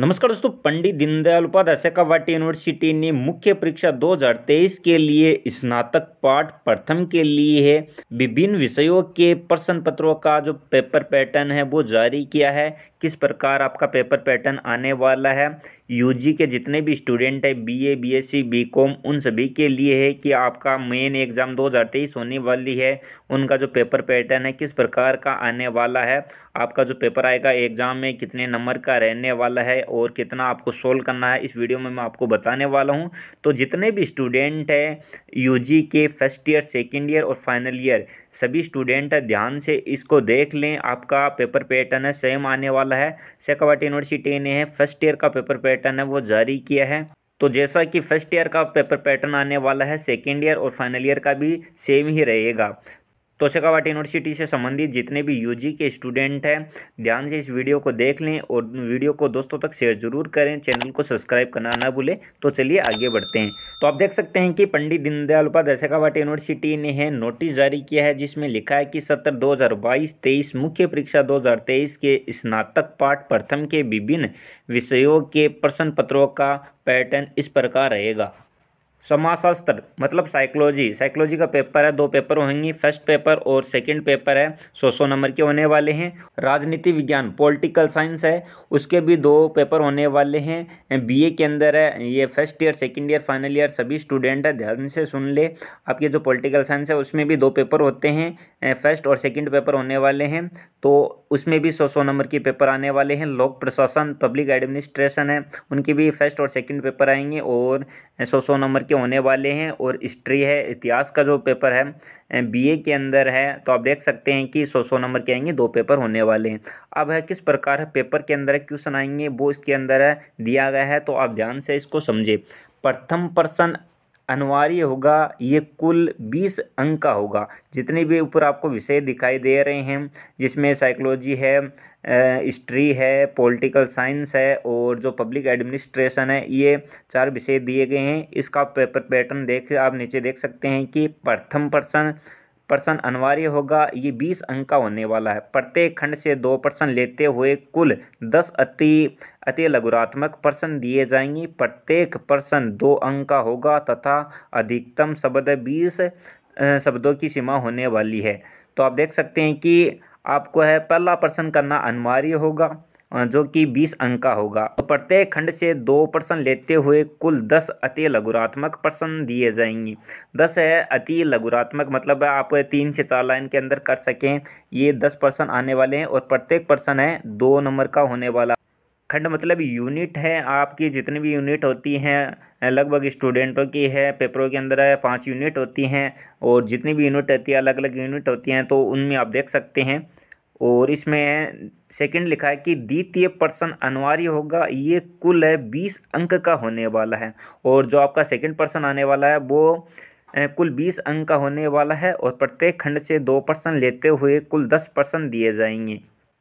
नमस्कार दोस्तों पंडित दीनदयाल उपाध्याय सेकावाटी यूनिवर्सिटी ने मुख्य परीक्षा 2023 के लिए स्नातक पाठ प्रथम के लिए है विभिन्न विषयों के प्रश्न पत्रों का जो पेपर पैटर्न है वो जारी किया है किस प्रकार आपका पेपर पैटर्न आने वाला है यूजी के जितने भी स्टूडेंट हैं बीए बीएससी बीकॉम उन सभी के लिए है कि आपका मेन एग्ज़ाम 2023 होने वाली है उनका जो पेपर पैटर्न है किस प्रकार का आने वाला है आपका जो पेपर आएगा एग्ज़ाम में कितने नंबर का रहने वाला है और कितना आपको सोल्व करना है इस वीडियो में मैं आपको बताने वाला हूँ तो जितने भी स्टूडेंट हैं यू के फर्स्ट ईयर सेकेंड ईयर और फाइनल ईयर सभी स्टूडेंट ध्यान से इसको देख लें आपका पेपर पैटर्न है सेम आने वाला है सेकावट यूनिवर्सिटी ने है फर्स्ट ईयर का पेपर पैटर्न है वो जारी किया है तो जैसा कि फर्स्ट ईयर का पेपर पैटर्न आने वाला है सेकेंड ईयर और फाइनल ईयर का भी सेम ही रहेगा तो तोशकावाट यूनिवर्सिटी से संबंधित जितने भी यूजी के स्टूडेंट हैं ध्यान से इस वीडियो को देख लें और वीडियो को दोस्तों तक शेयर जरूर करें चैनल को सब्सक्राइब करना ना भूलें तो चलिए आगे बढ़ते हैं तो आप देख सकते हैं कि पंडित दीनदयाल उपाध्याय शेखावाट यूनिवर्सिटी ने है नोटिस जारी किया है जिसमें लिखा है कि सत्र दो हज़ार मुख्य परीक्षा दो के स्नातक पाठ प्रथम के विभिन्न विषयों के प्रश्न पत्रों का पैटर्न इस प्रकार रहेगा समाजशास्त्र मतलब साइकोलॉजी साइकोलॉजी का पेपर है दो पेपर होंगे फर्स्ट पेपर और सेकंड पेपर है सौ सौ नंबर के होने वाले हैं राजनीति विज्ञान पॉलिटिकल साइंस है उसके भी दो पेपर होने वाले हैं बीए के अंदर है ये first year second year final year सभी स्टूडेंट है ध्यान से सुन ले आपके जो पोलिटिकल साइंस है उसमें भी दो पेपर होते हैं फर्स्ट और सेकेंड पेपर होने वाले हैं तो उसमें भी सौ सौ नंबर के पेपर आने वाले हैं लोक प्रशासन पब्लिक एडमिनिस्ट्रेशन है उनके भी फर्स्ट और सेकेंड पेपर आएंगे और सौ सौ नंबर के के होने वाले हैं और हिस्ट्री है इतिहास का जो पेपर है बीए के अंदर है तो आप देख सकते हैं कि सौ सौ नंबर के आएंगे दो पेपर होने वाले हैं अब है किस प्रकार है पेपर के अंदर क्वेश्चन आएंगे वो इसके अंदर है दिया गया है तो आप ध्यान से इसको समझे प्रथम पर्सन अनिवार्य होगा ये कुल बीस अंक का होगा जितने भी ऊपर आपको विषय दिखाई दे रहे हैं जिसमें साइकोलॉजी है हिस्ट्री है पॉलिटिकल साइंस है और जो पब्लिक एडमिनिस्ट्रेशन है ये चार विषय दिए गए हैं इसका पेपर पैटर्न देख आप नीचे देख सकते हैं कि प्रथम पर्सन प्रश्न अनिवार्य होगा ये बीस अंक का होने वाला है प्रत्येक खंड से दो प्रश्न लेते हुए कुल दस अति अति लघुरात्मक प्रश्न दिए जाएंगे प्रत्येक प्रश्न दो अंक का होगा तथा अधिकतम शब्द बीस शब्दों की सीमा होने वाली है तो आप देख सकते हैं कि आपको है पहला प्रश्न करना अनिवार्य होगा जो कि बीस अंक का होगा तो प्रत्येक खंड से दो प्रश्न लेते हुए कुल दस अति लघुरात्मक प्रश्न दिए जाएंगे दस है अति लघुरात्मक मतलब आप तीन से चार लाइन के अंदर कर सकें ये दस प्रश्न आने वाले हैं और प्रत्येक प्रश्न है दो नंबर का होने वाला खंड मतलब यूनिट है आपकी जितनी भी यूनिट होती हैं लगभग स्टूडेंटों की है पेपरों के अंदर है पाँच यूनिट होती हैं और जितनी भी यूनिट होती है अलग अलग यूनिट होती हैं तो उनमें आप देख सकते हैं और इसमें सेकंड लिखा है कि द्वितीय पर्सन अनिवार्य होगा ये कुल है बीस अंक का होने वाला है और जो आपका सेकंड पर्सन आने वाला है वो कुल बीस अंक का होने वाला है और प्रत्येक खंड से दो पर्सन लेते हुए कुल दस पर्सन दिए जाएंगे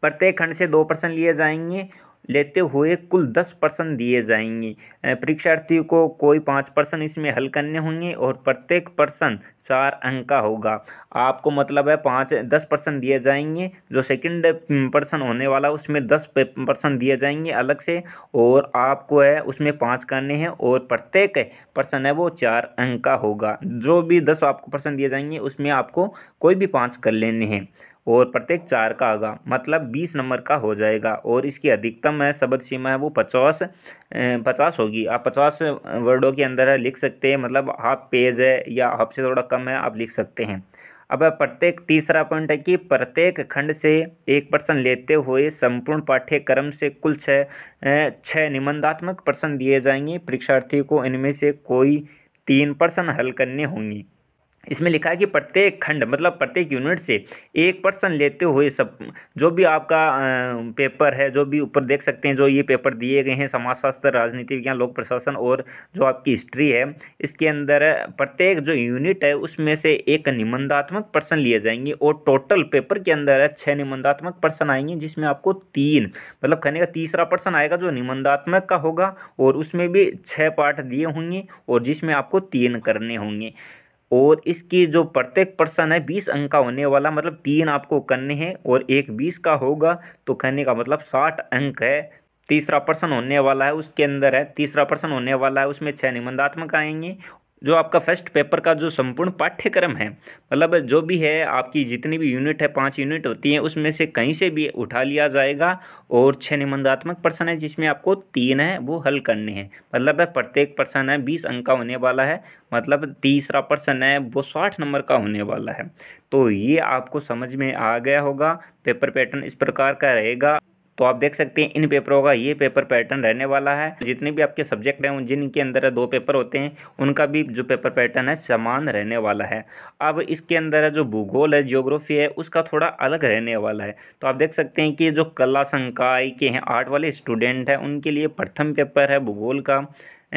प्रत्येक खंड से दो पर्सन लिए जाएंगे लेते हुए कुल दस परसेंट दिए जाएंगे परीक्षार्थी को कोई पाँच परसेंट इसमें हल करने होंगे और प्रत्येक पर्सन चार अंक का होगा आपको मतलब है पाँच दस परसेंट दिए जाएंगे जो सेकंड पर्सन होने वाला है उसमें दस परसेंट दिए जाएंगे अलग से और आपको है उसमें पाँच करने हैं और प्रत्येक पर्सन है वो चार अंक का होगा जो भी दस आपको पर्सन दिए जाएंगे उसमें आपको कोई भी पाँच कर लेने हैं और प्रत्येक चार का आगा मतलब बीस नंबर का हो जाएगा और इसकी अधिकतम है शब्द सीमा है वो पचास पचास होगी आप पचास वर्डों के अंदर है लिख सकते हैं मतलब हाफ पेज है या हाफ से थोड़ा कम है आप लिख सकते हैं अब प्रत्येक तीसरा पॉइंट है कि प्रत्येक खंड से एक प्रश्न लेते हुए संपूर्ण पाठ्यक्रम से कुल छः छः निबंधात्मक प्रश्न दिए जाएंगे परीक्षार्थी को इनमें से कोई तीन प्रश्न हल करने होंगे इसमें लिखा है कि प्रत्येक खंड मतलब प्रत्येक यूनिट से एक पर्सन लेते हुए सब जो भी आपका पेपर है जो भी ऊपर देख सकते हैं जो ये पेपर दिए गए हैं समाजशास्त्र राजनीति विज्ञान लोक प्रशासन और जो आपकी हिस्ट्री है इसके अंदर प्रत्येक जो यूनिट है उसमें से एक निबंधात्मक पर्सन लिए जाएंगे और टोटल पेपर के अंदर छः निबंधात्मक पर्सन आएंगे जिसमें आपको तीन मतलब कहने का तीसरा पर्सन आएगा जो निबंधात्मक का होगा और उसमें भी छः पार्ट दिए होंगे और जिसमें आपको तीन करने होंगे और इसकी जो प्रत्येक पर्सन है बीस अंक का होने वाला मतलब तीन आपको करने हैं और एक बीस का होगा तो कहने का मतलब साठ अंक है तीसरा प्रश्न होने वाला है उसके अंदर है तीसरा प्रश्न होने वाला है उसमें छः निबंधात्मक आएंगे जो आपका फर्स्ट पेपर का जो संपूर्ण पाठ्यक्रम है मतलब जो भी है आपकी जितनी भी यूनिट है पाँच यूनिट होती है उसमें से कहीं से भी उठा लिया जाएगा और छः निबंधात्मक प्रश्न है जिसमें आपको तीन है वो हल करने हैं मतलब है प्रत्येक प्रश्न है बीस अंक का होने वाला है मतलब तीसरा प्रश्न है वो साठ नंबर का होने वाला है तो ये आपको समझ में आ गया होगा पेपर पैटर्न इस प्रकार का रहेगा तो आप देख सकते हैं इन पेपरों का ये पेपर पैटर्न रहने वाला है जितने भी आपके सब्जेक्ट हैं उन जिनके अंदर दो पेपर होते हैं उनका भी जो पेपर पैटर्न है समान रहने वाला है अब इसके अंदर जो भूगोल है जियोग्राफी है उसका थोड़ा अलग रहने वाला है तो आप देख सकते हैं कि जो कला संकाय के हैं आर्ट वाले स्टूडेंट हैं उनके लिए प्रथम पेपर है भूगोल का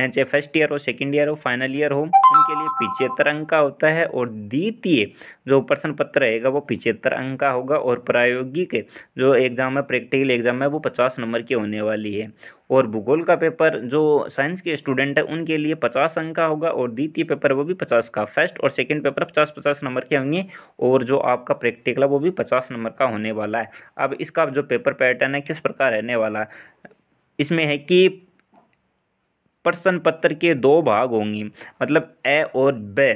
चाहे फर्स्ट ईयर हो सेकेंड ईयर हो फाइनल ईयर हो उनके लिए पिचहत्तर अंक का होता है और द्वितीय जो प्रश्न पत्र रहेगा वो पिचहत्तर अंक का होगा और प्रायोगिक जो एग्ज़ाम है प्रैक्टिकल एग्ज़ाम है वो पचास नंबर की होने वाली है और भूगोल का पेपर जो साइंस के स्टूडेंट है उनके लिए पचास अंक का होगा और द्वितीय पेपर वो भी पचास का फर्स्ट और सेकंड पेपर पचास पचास नंबर के होंगे और जो आपका प्रैक्टिकल है वो भी पचास नंबर का होने वाला है अब इसका जो पेपर पैटर्न है किस प्रकार रहने वाला है इसमें है कि प्रश्न पत्र के दो भाग होंगे मतलब ए और ब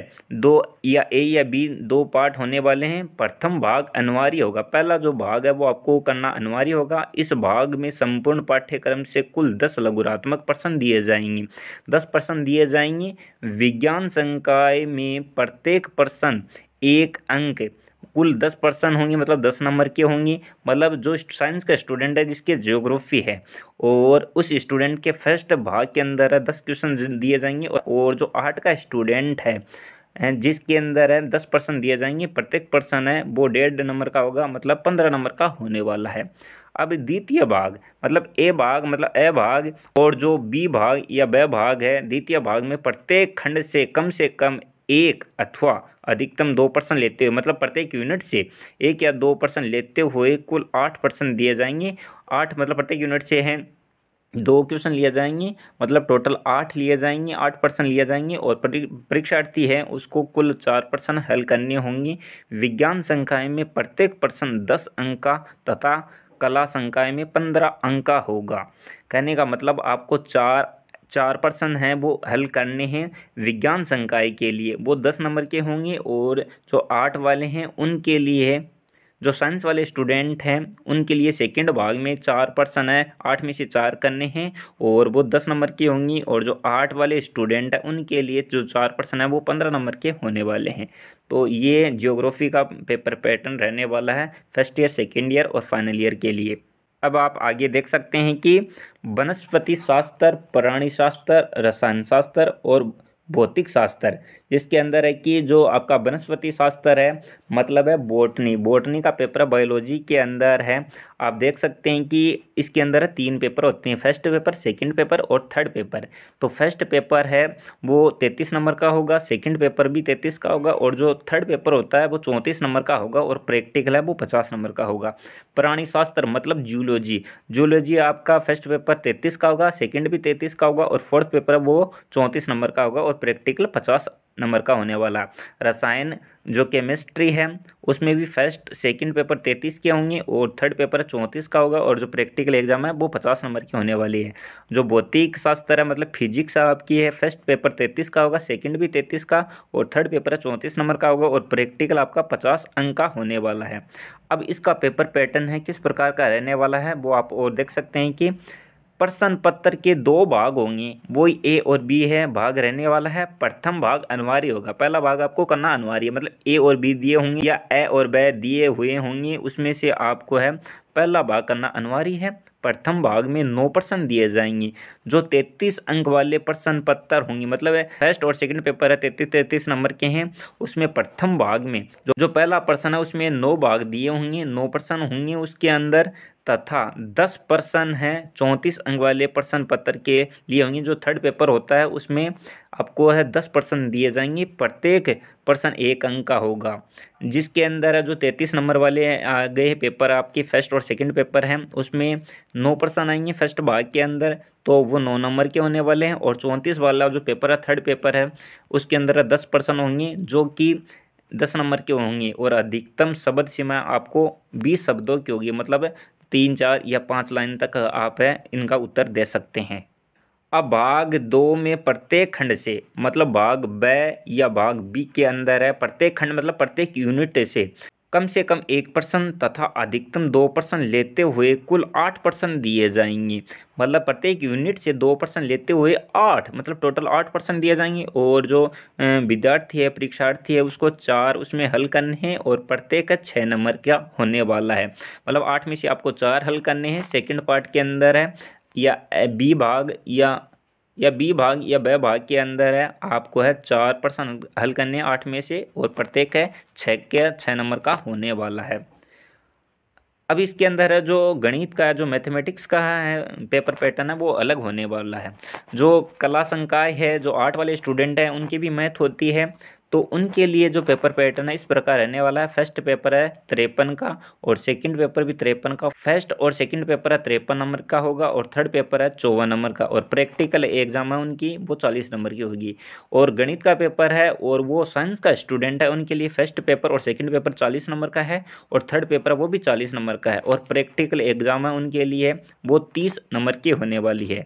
दो या ए या बी दो पार्ट होने वाले हैं प्रथम भाग अनिवार्य होगा पहला जो भाग है वो आपको करना अनिवार्य होगा इस भाग में संपूर्ण पाठ्यक्रम से कुल दस लघुरात्मक प्रश्न दिए जाएंगे दस प्रश्न दिए जाएंगे विज्ञान संकाय में प्रत्येक प्रश्न एक अंक कुल दस पर्सन होंगी मतलब दस नंबर के होंगी मतलब जो साइंस का स्टूडेंट है जिसके जियोग्राफी है और उस स्टूडेंट के फर्स्ट भाग के अंदर दस क्वेश्चन दिए जाएंगे और जो आर्ट का स्टूडेंट है जिसके अंदर है दस पर्सन दिए जाएंगे प्रत्येक पर्सन है वो डेढ़ नंबर का होगा मतलब पंद्रह नंबर का होने वाला है अब द्वितीय भाग मतलब ए भाग मतलब ए भाग और जो बी भाग या ब भाग है द्वितीय भाग में प्रत्येक खंड से कम से कम एक अथवा अधिकतम दो परसेंट लेते हुए मतलब प्रत्येक यूनिट से एक या दो परसेंट लेते हुए कुल आठ परसेंट दिए जाएंगे आठ मतलब प्रत्येक यूनिट से हैं दो क्वेश्चन लिए जाएंगे मतलब टोटल आठ लिए जाएंगे आठ परसेंट लिए जाएंगे और परीक्षार्थी है उसको कुल चार परसेंट हल करने होंगे विज्ञान संख्याएं में प्रत्येक परसेंट दस अंक का तथा कला संख्याएं में पंद्रह अंक का होगा कहने का मतलब आपको चार चार प्रश्न हैं वो हल करने हैं विज्ञान संकाय के लिए वो दस नंबर के होंगे और जो आर्ट वाले हैं उनके लिए जो साइंस वाले स्टूडेंट हैं उनके लिए सेकंड भाग में चार पर्सन है आठ में से चार करने हैं और वो दस नंबर की होंगी और जो आर्ट वाले स्टूडेंट हैं उनके लिए जो चार पर्सन है वो पंद्रह नंबर के होने वाले हैं तो ये जियोग्राफी का पेपर पैटर्न रहने वाला है फर्स्ट ईयर सेकेंड ईयर और फाइनल ईयर के लिए अब आप आगे देख सकते हैं कि वनस्पति शास्त्र प्राणी शास्त्र रसायन शास्त्र और भौतिक शास्त्र जिसके अंदर है कि जो आपका वनस्पति शास्त्र है मतलब है बोटनी बोटनी का पेपर बायोलॉजी के अंदर है आप देख सकते हैं कि इसके अंदर तीन पेपर होते हैं फर्स्ट पेपर सेकंड पेपर और थर्ड पेपर तो फर्स्ट पेपर है वो तैंतीस नंबर का होगा सेकंड पेपर भी तैंतीस का होगा और जो थर्ड पेपर होता है वो चौंतीस नंबर का होगा और प्रैक्टिकल है वो पचास नंबर का होगा प्राणी शास्त्र मतलब जूलॉजी जूलॉजी आपका फर्स्ट पेपर तैंतीस का होगा सेकेंड भी तैंतीस का होगा और फोर्थ पेपर वो चौंतीस नंबर का होगा और प्रैक्टिकल पचास नंबर का होने वाला रसायन जो केमिस्ट्री है उसमें भी फर्स्ट सेकंड पेपर तैंतीस के होंगे और थर्ड पेपर चौंतीस का होगा और जो प्रैक्टिकल एग्जाम है वो पचास नंबर की होने वाली है जो भौतिक शास्त्र है मतलब फिजिक्स आपकी है फर्स्ट पेपर तैंतीस का होगा सेकंड भी तैंतीस का और थर्ड पेपर चौंतीस नंबर का होगा और प्रैक्टिकल आपका पचास अंक का होने वाला है अब इसका पेपर पैटर्न है किस प्रकार का रहने वाला है वो आप और देख सकते हैं कि प्रश्न पत्र के दो भाग होंगे वो ए और बी है भाग रहने वाला है प्रथम भाग अनिवार्य होगा पहला भाग आपको करना अनिवार्य मतलब ए और बी दिए होंगे या ए और बे दिए हुए होंगे उसमें से आपको है पहला भाग करना अनिवार्य है प्रथम भाग में नौ प्रश्न दिए जाएंगे जो तैतीस अंक वाले प्रश्न पत्र होंगे मतलब है फर्स्ट और सेकंड पेपर है तैतीस तैतीस नंबर के हैं उसमें प्रथम भाग में जो जो पहला प्रश्न है उसमें नौ भाग दिए होंगे नौ प्रश्न होंगे उसके अंदर तथा दस पर्सन हैं चौंतीस अंग वाले पर्सन पत्र के लिए होंगे जो थर्ड पेपर होता है उसमें आपको है दस पर्सन दिए जाएंगे प्रत्येक पर्सन एक अंक का होगा जिसके अंदर जो तैंतीस नंबर वाले आ गए पेपर आपके फर्स्ट और सेकंड पेपर हैं उसमें नौ पर्सन आएंगे फर्स्ट भाग के अंदर तो वो नौ नंबर के होने वाले हैं और चौंतीस वाला जो पेपर है थर्ड पेपर है उसके अंदर दस पर्सन होंगे जो कि दस नंबर के होंगे और अधिकतम शब्द सीमा आपको बीस शब्दों की होगी मतलब तीन चार या पाँच लाइन तक आप इनका उत्तर दे सकते हैं अब भाग दो में प्रत्येक खंड से मतलब भाग ब या भाग बी के अंदर है प्रत्येक खंड मतलब प्रत्येक यूनिट से कम से कम एक परसेंट तथा अधिकतम दो परसेंट लेते हुए कुल आठ परसेंट दिए जाएंगे मतलब प्रत्येक यूनिट से दो परसेंट लेते हुए आठ मतलब टोटल आठ परसेंट दिए जाएंगे और जो विद्यार्थी है परीक्षार्थी है उसको चार उसमें हल करने हैं और प्रत्येक का छः नंबर का होने वाला है मतलब आठ में से आपको चार हल करने हैं सेकेंड पार्ट के अंदर है या बी भाग या या बी भाग या ब भाग के अंदर है आपको है चार प्रश्न हल करने आठ में से और प्रत्येक है छः के छः नंबर का होने वाला है अब इसके अंदर है जो गणित का है जो मैथमेटिक्स का है पेपर पैटर्न है वो अलग होने वाला है जो कला संकाय है जो आर्ट वाले स्टूडेंट हैं उनकी भी मैथ होती है तो उनके लिए जो पेपर पैटर्न है इस प्रकार रहने वाला है फर्स्ट पेपर है तिरपन का और सेकंड पेपर भी तिरपन का फर्स्ट और सेकंड पेपर है तिरपन नंबर का होगा और थर्ड पेपर है चौवन नंबर का और प्रैक्टिकल एग्जाम है उनकी वो चालीस नंबर की होगी और गणित का पेपर है और वो साइंस का स्टूडेंट है उनके लिए फर्स्ट पेपर और सेकेंड पेपर चालीस नंबर का है और थर्ड पेपर वो भी चालीस नंबर का है और प्रैक्टिकल एग्जाम है उनके लिए वो तीस नंबर की होने वाली है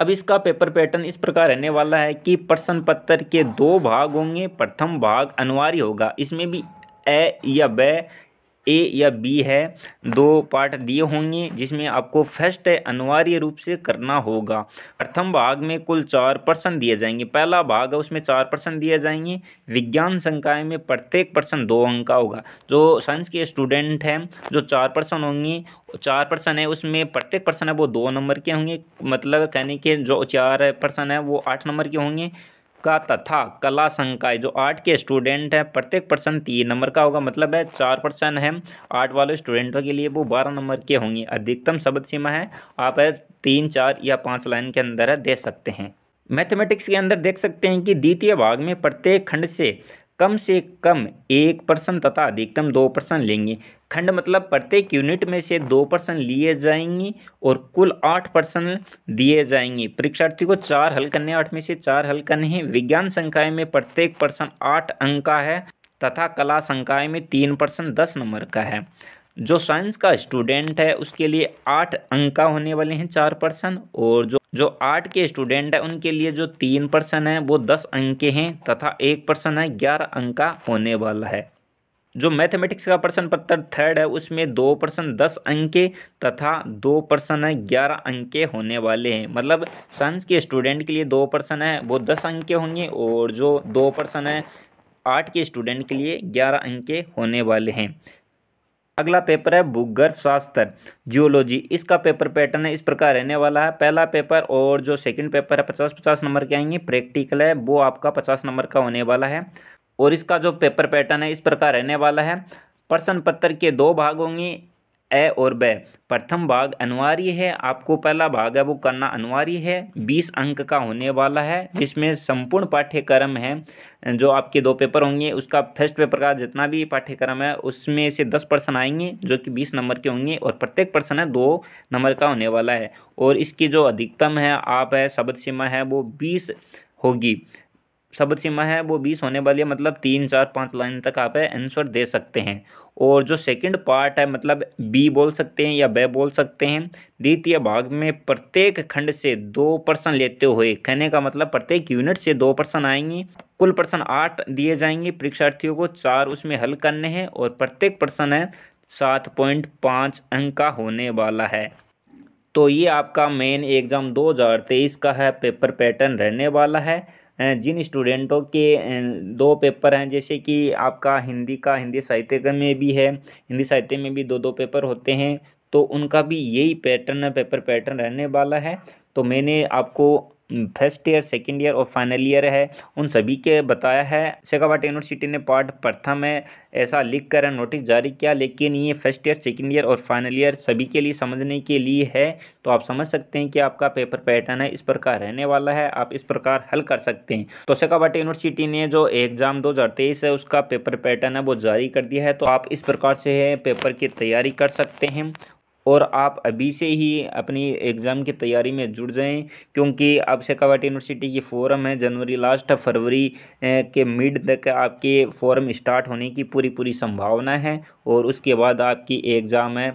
अब इसका पेपर पैटर्न इस प्रकार रहने वाला है कि प्रश्न पत्र के दो भाग होंगे प्रथम भाग अनिवार्य होगा इसमें भी ए या ब ए या बी है दो पार्ट दिए होंगे जिसमें आपको फर्स्ट अनिवार्य रूप से करना होगा प्रथम भाग में कुल चार पर्सन दिए जाएंगे पहला भाग है उसमें चार पर्सन दिए जाएंगे विज्ञान संकाय में प्रत्येक पर्सन दो अंक का होगा जो साइंस के स्टूडेंट हैं जो चार पर्सन होंगे चार पर्सन है उसमें प्रत्येक पर्सन है वो दो नंबर के होंगे मतलब कहने के जो चार पर्सन है वो आठ नंबर के होंगे का तथा कला संकाय जो आर्ट के स्टूडेंट हैं प्रत्येक पर्सन तीन नंबर का होगा मतलब है चार पर्सन है आर्ट वाले स्टूडेंटों के लिए वो बारह नंबर के होंगे अधिकतम शब्द सीमा है आप है तीन चार या पाँच लाइन के अंदर दे सकते हैं मैथमेटिक्स के अंदर देख सकते हैं कि द्वितीय भाग में प्रत्येक खंड से कम से कम एक परसेंट तथा अधिकतम दो परसेंट लेंगे खंड मतलब प्रत्येक यूनिट में से दो परसेंट लिए जाएंगे और कुल आठ परसेंट दिए जाएंगे परीक्षार्थी को चार हल करने आठ में से चार हल करने हैं विज्ञान संकाय में प्रत्येक पर्सन आठ अंक का है तथा कला संकाय में तीन परसेंट दस नंबर का है जो साइंस का स्टूडेंट है उसके लिए आठ अंका होने वाले हैं चार पर्सन और जो जो आर्ट के स्टूडेंट हैं उनके लिए जो तीन पर्सन है वो दस अंक के हैं तथा एक पर्सन है ग्यारह अंक का होने वाला है जो मैथमेटिक्स का प्रश्न पत्र थर्ड है उसमें दो प्रश्न दस अंक के तथा दो प्रश्न है ग्यारह अंक के होने वाले हैं मतलब साइंस के स्टूडेंट के लिए दो प्रश्न है वो दस अंक के होंगे और जो दो प्रश्न है आर्ट के स्टूडेंट के लिए ग्यारह अंक के होने वाले हैं अगला पेपर है भूगर्भ शास्त्र जियोलॉजी इसका पेपर पैटर्न है इस प्रकार रहने वाला है पहला पेपर और जो सेकंड पेपर है पचास पचास नंबर के आएंगे प्रैक्टिकल है वो आपका पचास नंबर का होने वाला है और इसका जो पेपर पैटर्न है इस प्रकार रहने वाला है प्रश्न पत्र के दो भाग होंगे ए और ब प्रथम भाग अनिवार्य है आपको पहला भाग है वो करना अनिवार्य है बीस अंक का होने वाला है जिसमें संपूर्ण पाठ्यक्रम है जो आपके दो पेपर होंगे उसका फर्स्ट पेपर का जितना भी पाठ्यक्रम है उसमें से दस पर्सन आएंगे जो कि बीस नंबर के होंगे और प्रत्येक पर्सन है दो नंबर का होने वाला है और इसकी जो अधिकतम है आप है शब्द सीमा है वो बीस होगी शब्द सीमा है वो बीस होने वाली है मतलब तीन चार पाँच लाइन तक आप आंसर दे सकते हैं और जो सेकंड पार्ट है मतलब बी बोल सकते हैं या बे बोल सकते हैं द्वितीय भाग में प्रत्येक खंड से दो पर्सन लेते हुए कहने का मतलब प्रत्येक यूनिट से दो पर्सन आएंगे कुल पर्सन आठ दिए जाएंगे परीक्षार्थियों को चार उसमें हल करने हैं और प्रत्येक पर्सन है सात पॉइंट पाँच अंक का होने वाला है तो ये आपका मेन एग्ज़ाम दो हज़ार तेईस का है पेपर पैटर्न रहने वाला है जिन स्टूडेंटों के दो पेपर हैं जैसे कि आपका हिंदी का हिंदी साहित्य में भी है हिंदी साहित्य में भी दो दो पेपर होते हैं तो उनका भी यही पैटर्न पेपर पैटर्न रहने वाला है तो मैंने आपको फर्स्ट ईयर सेकेंड ईयर और फाइनल ईयर है उन सभी के बताया है शेखावाटी यूनिवर्सिटी ने पार्ट प्रथम में ऐसा लिख कर नोटिस जारी किया लेकिन ये फर्स्ट ईयर सेकेंड ईयर और फाइनल ईयर सभी के लिए समझने के लिए है तो आप समझ सकते हैं कि आपका पेपर पैटर्न है इस प्रकार रहने वाला है आप इस प्रकार हल कर सकते हैं तो शेखावाटी यूनिवर्सिटी ने जो एग्ज़ाम दो है उसका पेपर पैटर्न है वो जारी कर दिया है तो आप इस प्रकार से पेपर की तैयारी कर सकते हैं और आप अभी से ही अपनी एग्ज़ाम की तैयारी में जुड़ जाएं क्योंकि अब शेखावट यूनिवर्सिटी की फ़ोरम है जनवरी लास्ट फरवरी के मिड तक आपके फॉरम स्टार्ट होने की पूरी पूरी संभावना है और उसके बाद आपकी एग्ज़ाम है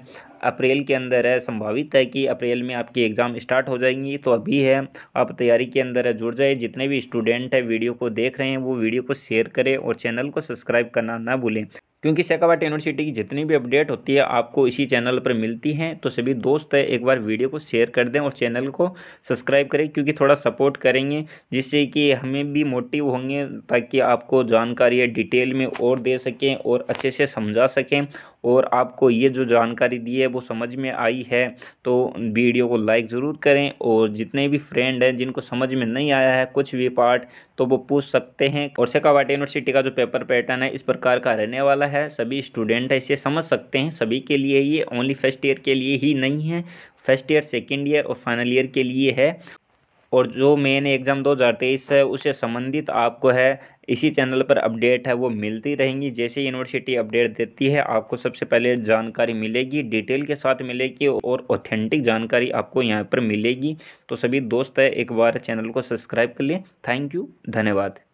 अप्रैल के अंदर है संभावित है कि अप्रैल में आपकी एग्ज़ाम स्टार्ट हो जाएंगी तो अभी है आप तैयारी के अंदर है जुड़ जाए जितने भी स्टूडेंट है वीडियो को देख रहे हैं वो वीडियो को शेयर करें और चैनल को सब्सक्राइब करना ना भूलें क्योंकि शेखावाट यूनिवर्सिटी की जितनी भी अपडेट होती है आपको इसी चैनल पर मिलती हैं तो सभी दोस्त है एक बार वीडियो को शेयर कर दें और चैनल को सब्सक्राइब करें क्योंकि थोड़ा सपोर्ट करेंगे जिससे कि हमें भी मोटिव होंगे ताकि आपको जानकारी डिटेल में और दे सकें और अच्छे से समझा सकें और आपको ये जो जानकारी दी है वो समझ में आई है तो वीडियो को लाइक ज़रूर करें और जितने भी फ्रेंड हैं जिनको समझ में नहीं आया है कुछ भी पार्ट तो वो पूछ सकते हैं और शेखावाट यूनिवर्सिटी का जो पेपर पैटर्न है इस प्रकार का रहने वाला है है सभी स्टूडेंट है इसे समझ सकते हैं सभी के लिए ये ओनली फर्स्ट ईयर के लिए ही नहीं है फर्स्ट ईयर सेकेंड ईयर और फाइनल ईयर के लिए है और जो मेन एग्ज़ाम 2023 है उससे संबंधित आपको है इसी चैनल पर अपडेट है वो मिलती रहेंगी जैसे यूनिवर्सिटी अपडेट देती है आपको सबसे पहले जानकारी मिलेगी डिटेल के साथ मिलेगी और ऑथेंटिक जानकारी आपको यहाँ पर मिलेगी तो सभी दोस्त है एक बार चैनल को सब्सक्राइब कर लें थैंक यू धन्यवाद